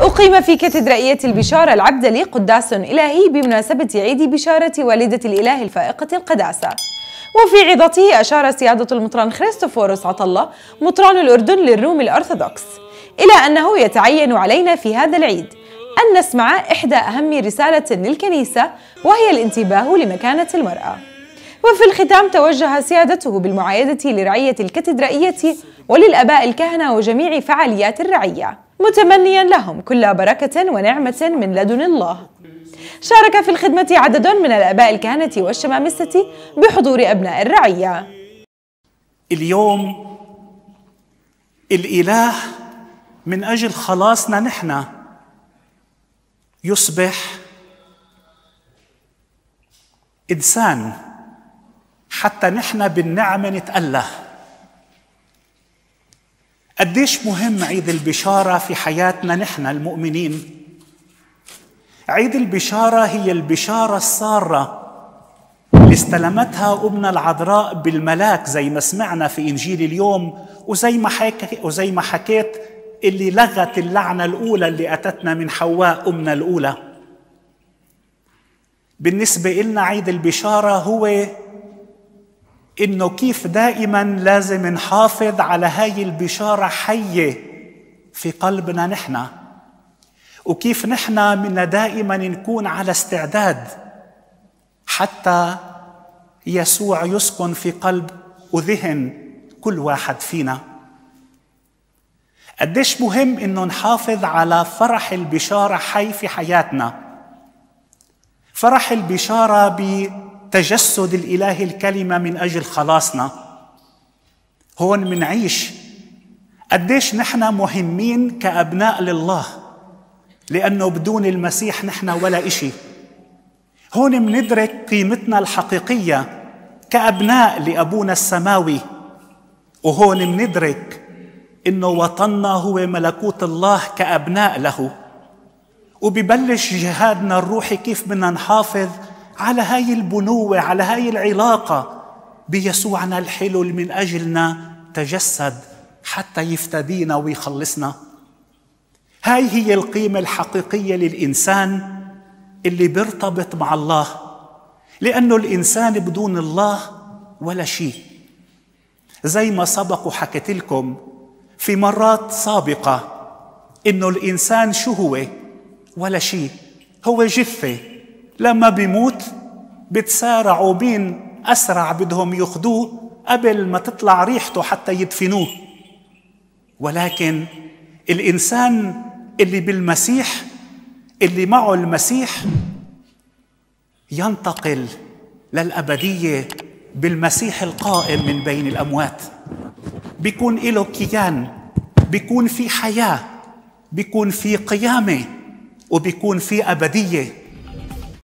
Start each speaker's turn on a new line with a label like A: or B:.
A: أقيم في كاتدرائية البشارة العبدلي قداس إلهي بمناسبة عيد بشارة والدة الإله الفائقة القداسة وفي عظته أشار سيادة المطران خريستوفوروس عطلة مطران الأردن للروم الأرثوذكس إلى أنه يتعين علينا في هذا العيد أن نسمع إحدى أهم رسالة للكنيسة وهي الانتباه لمكانة المرأة وفي الختام توجه سيادته بالمعايدة لرعية الكاتدرائية وللأباء الكهنة وجميع فعاليات الرعية متمنيا لهم كل بركة ونعمة من لدن الله شارك في الخدمة عدد من الآباء الكهنة والشمامسة بحضور أبناء الرعية
B: اليوم الإله من أجل خلاصنا نحن يصبح إنسان حتى نحن بالنعمة نتأله قديش مهم عيد البشارة في حياتنا نحن المؤمنين عيد البشارة هي البشارة السارة اللي استلمتها أمنا العذراء بالملاك زي ما سمعنا في إنجيل اليوم وزي ما, وزي ما حكيت اللي لغت اللعنة الأولى اللي أتتنا من حواء أمنا الأولى بالنسبة لنا عيد البشارة هو انه كيف دائما لازم نحافظ على هاي البشاره حيه في قلبنا نحن وكيف نحن منا دائما نكون على استعداد حتى يسوع يسكن في قلب وذهن كل واحد فينا قديش مهم انه نحافظ على فرح البشاره حي في حياتنا فرح البشاره تجسد الإله الكلمة من أجل خلاصنا هون منعيش قديش نحن مهمين كأبناء لله لأنه بدون المسيح نحن ولا إشي هون مندرك قيمتنا الحقيقية كأبناء لأبونا السماوي وهون مندرك إنه وطننا هو ملكوت الله كأبناء له وببلش جهادنا الروحي كيف بدنا نحافظ على هاي البنوة على هاي العلاقة بيسوعنا الحلو من أجلنا تجسد حتى يفتدينا ويخلصنا هاي هي القيمة الحقيقية للإنسان اللي بيرتبط مع الله لأنه الإنسان بدون الله ولا شيء زي ما سبق وحكيت لكم في مرات سابقة إنه الإنسان شو هو ولا شيء هو جثة لما بيموت بتسارعوا بين أسرع بدهم ياخذوه قبل ما تطلع ريحته حتى يدفنوه ولكن الإنسان اللي بالمسيح اللي معه المسيح ينتقل للأبدية بالمسيح القائم من بين الأموات بيكون له كيان بيكون في حياة بيكون في قيامة وبيكون في أبدية